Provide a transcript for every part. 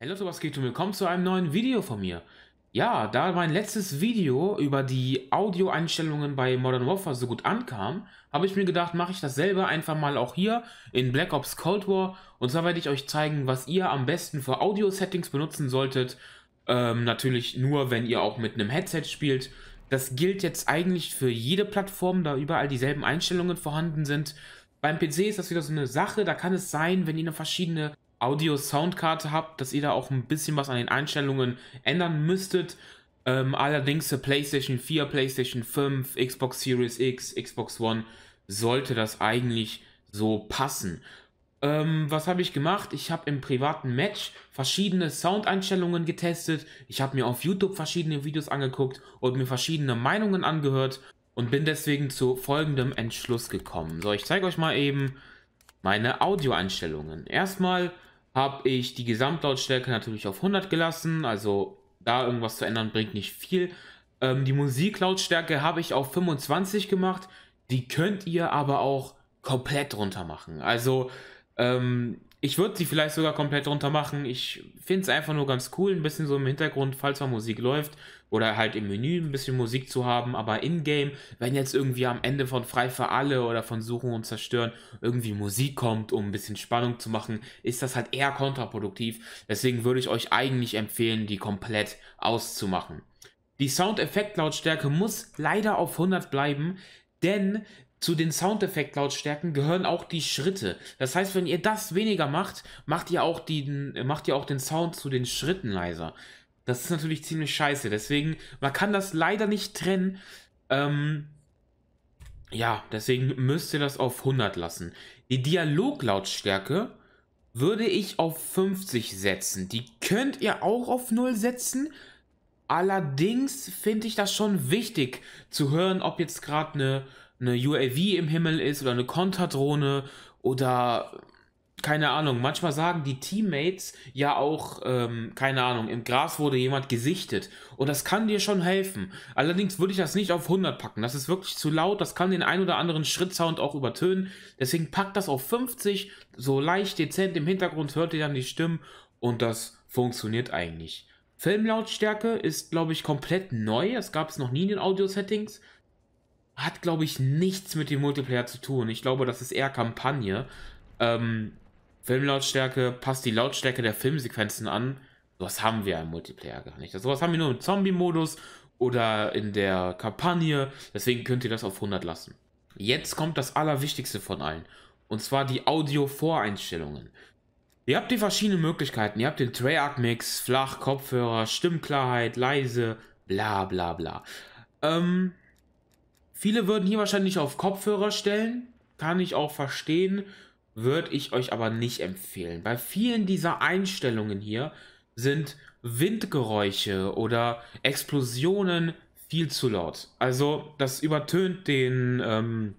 Hey Leute, was geht und willkommen zu einem neuen Video von mir. Ja, da mein letztes Video über die Audioeinstellungen bei Modern Warfare so gut ankam, habe ich mir gedacht, mache ich dasselbe einfach mal auch hier in Black Ops Cold War. Und zwar werde ich euch zeigen, was ihr am besten für Audio-Settings benutzen solltet. Ähm, natürlich nur, wenn ihr auch mit einem Headset spielt. Das gilt jetzt eigentlich für jede Plattform, da überall dieselben Einstellungen vorhanden sind. Beim PC ist das wieder so eine Sache, da kann es sein, wenn ihr eine verschiedene Audio-Soundkarte habt, dass ihr da auch ein bisschen was an den Einstellungen ändern müsstet. Ähm, allerdings für PlayStation 4, PlayStation 5, Xbox Series X, Xbox One sollte das eigentlich so passen. Ähm, was habe ich gemacht? Ich habe im privaten Match verschiedene Soundeinstellungen getestet. Ich habe mir auf YouTube verschiedene Videos angeguckt und mir verschiedene Meinungen angehört und bin deswegen zu folgendem Entschluss gekommen. So, ich zeige euch mal eben meine Audioeinstellungen. Erstmal habe ich die Gesamtlautstärke natürlich auf 100 gelassen. Also da irgendwas zu ändern bringt nicht viel. Ähm, die Musiklautstärke habe ich auf 25 gemacht. Die könnt ihr aber auch komplett runter machen. Also ähm, ich würde sie vielleicht sogar komplett drunter machen. Ich finde es einfach nur ganz cool, ein bisschen so im Hintergrund, falls mal Musik läuft oder halt im Menü ein bisschen Musik zu haben, aber in-game, wenn jetzt irgendwie am Ende von Frei für alle oder von Suchen und Zerstören irgendwie Musik kommt, um ein bisschen Spannung zu machen, ist das halt eher kontraproduktiv. Deswegen würde ich euch eigentlich empfehlen, die komplett auszumachen. Die Soundeffektlautstärke muss leider auf 100 bleiben, denn zu den Soundeffekt-Lautstärken gehören auch die Schritte. Das heißt, wenn ihr das weniger macht, macht ihr auch, die, macht ihr auch den Sound zu den Schritten leiser. Das ist natürlich ziemlich scheiße. Deswegen, man kann das leider nicht trennen. Ähm, ja, deswegen müsst ihr das auf 100 lassen. Die Dialoglautstärke würde ich auf 50 setzen. Die könnt ihr auch auf 0 setzen. Allerdings finde ich das schon wichtig zu hören, ob jetzt gerade eine eine UAV im Himmel ist oder eine Konterdrohne oder keine Ahnung, manchmal sagen die Teammates ja auch, ähm, keine Ahnung, im Gras wurde jemand gesichtet. Und das kann dir schon helfen. Allerdings würde ich das nicht auf 100 packen. Das ist wirklich zu laut. Das kann den ein oder anderen Schrittsound auch übertönen. Deswegen packt das auf 50. So leicht dezent im Hintergrund hört ihr dann die Stimmen. Und das funktioniert eigentlich. Filmlautstärke ist, glaube ich, komplett neu. Es gab es noch nie in den Audio-Settings hat, glaube ich, nichts mit dem Multiplayer zu tun. Ich glaube, das ist eher Kampagne. Ähm, Filmlautstärke passt die Lautstärke der Filmsequenzen an. Sowas haben wir im Multiplayer gar nicht. Sowas haben wir nur im Zombie-Modus oder in der Kampagne. Deswegen könnt ihr das auf 100 lassen. Jetzt kommt das Allerwichtigste von allen. Und zwar die Audio-Voreinstellungen. Ihr habt die verschiedenen Möglichkeiten. Ihr habt den Treyarch-Mix, Flach, Kopfhörer, Stimmklarheit, leise, bla bla bla. Ähm, Viele würden hier wahrscheinlich auf Kopfhörer stellen, kann ich auch verstehen, würde ich euch aber nicht empfehlen. Bei vielen dieser Einstellungen hier sind Windgeräusche oder Explosionen viel zu laut. Also das übertönt den, ähm,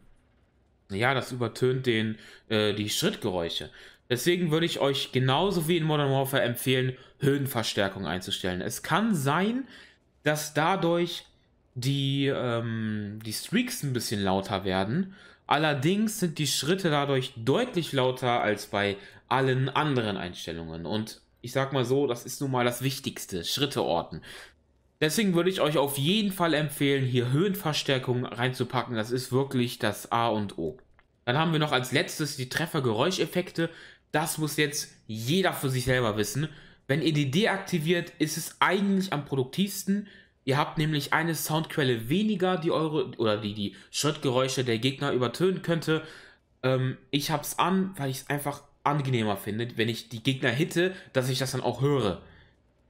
ja, das übertönt den, äh, die Schrittgeräusche. Deswegen würde ich euch genauso wie in Modern Warfare empfehlen, Höhenverstärkung einzustellen. Es kann sein, dass dadurch die, ähm, die Streaks ein bisschen lauter werden. Allerdings sind die Schritte dadurch deutlich lauter als bei allen anderen Einstellungen. Und ich sag mal so, das ist nun mal das Wichtigste, Schritte orten. Deswegen würde ich euch auf jeden Fall empfehlen, hier Höhenverstärkung reinzupacken. Das ist wirklich das A und O. Dann haben wir noch als letztes die Treffergeräuscheffekte. Das muss jetzt jeder für sich selber wissen. Wenn ihr die deaktiviert, ist es eigentlich am produktivsten, Ihr habt nämlich eine Soundquelle weniger, die eure oder die die Schrittgeräusche der Gegner übertönen könnte. Ähm, ich hab's an, weil ich es einfach angenehmer finde, wenn ich die Gegner hitte, dass ich das dann auch höre.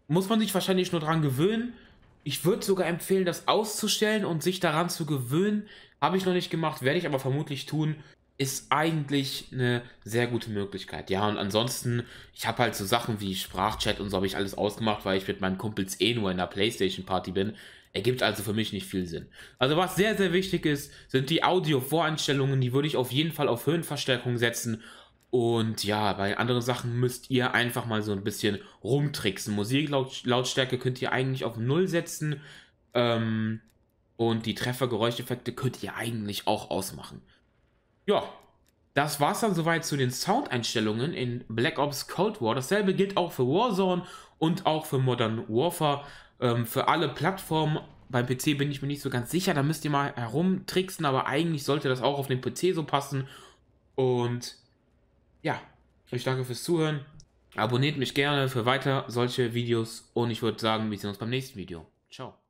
Muss man sich wahrscheinlich nur dran gewöhnen. Ich würde sogar empfehlen, das auszustellen und sich daran zu gewöhnen. Habe ich noch nicht gemacht, werde ich aber vermutlich tun ist eigentlich eine sehr gute Möglichkeit. Ja, und ansonsten, ich habe halt so Sachen wie Sprachchat und so habe ich alles ausgemacht, weil ich mit meinen Kumpels eh nur in einer Playstation-Party bin. Ergibt also für mich nicht viel Sinn. Also was sehr, sehr wichtig ist, sind die Audio-Voreinstellungen. Die würde ich auf jeden Fall auf Höhenverstärkung setzen. Und ja, bei anderen Sachen müsst ihr einfach mal so ein bisschen rumtricksen. Musiklautstärke könnt ihr eigentlich auf Null setzen. Ähm, und die Treffergeräuscheffekte könnt ihr eigentlich auch ausmachen. Ja, das war's dann soweit zu den Soundeinstellungen in Black Ops Cold War. Dasselbe gilt auch für Warzone und auch für Modern Warfare. Ähm, für alle Plattformen. Beim PC bin ich mir nicht so ganz sicher, da müsst ihr mal herumtricksen, aber eigentlich sollte das auch auf den PC so passen. Und ja, ich danke fürs Zuhören. Abonniert mich gerne für weiter solche Videos und ich würde sagen, wir sehen uns beim nächsten Video. Ciao.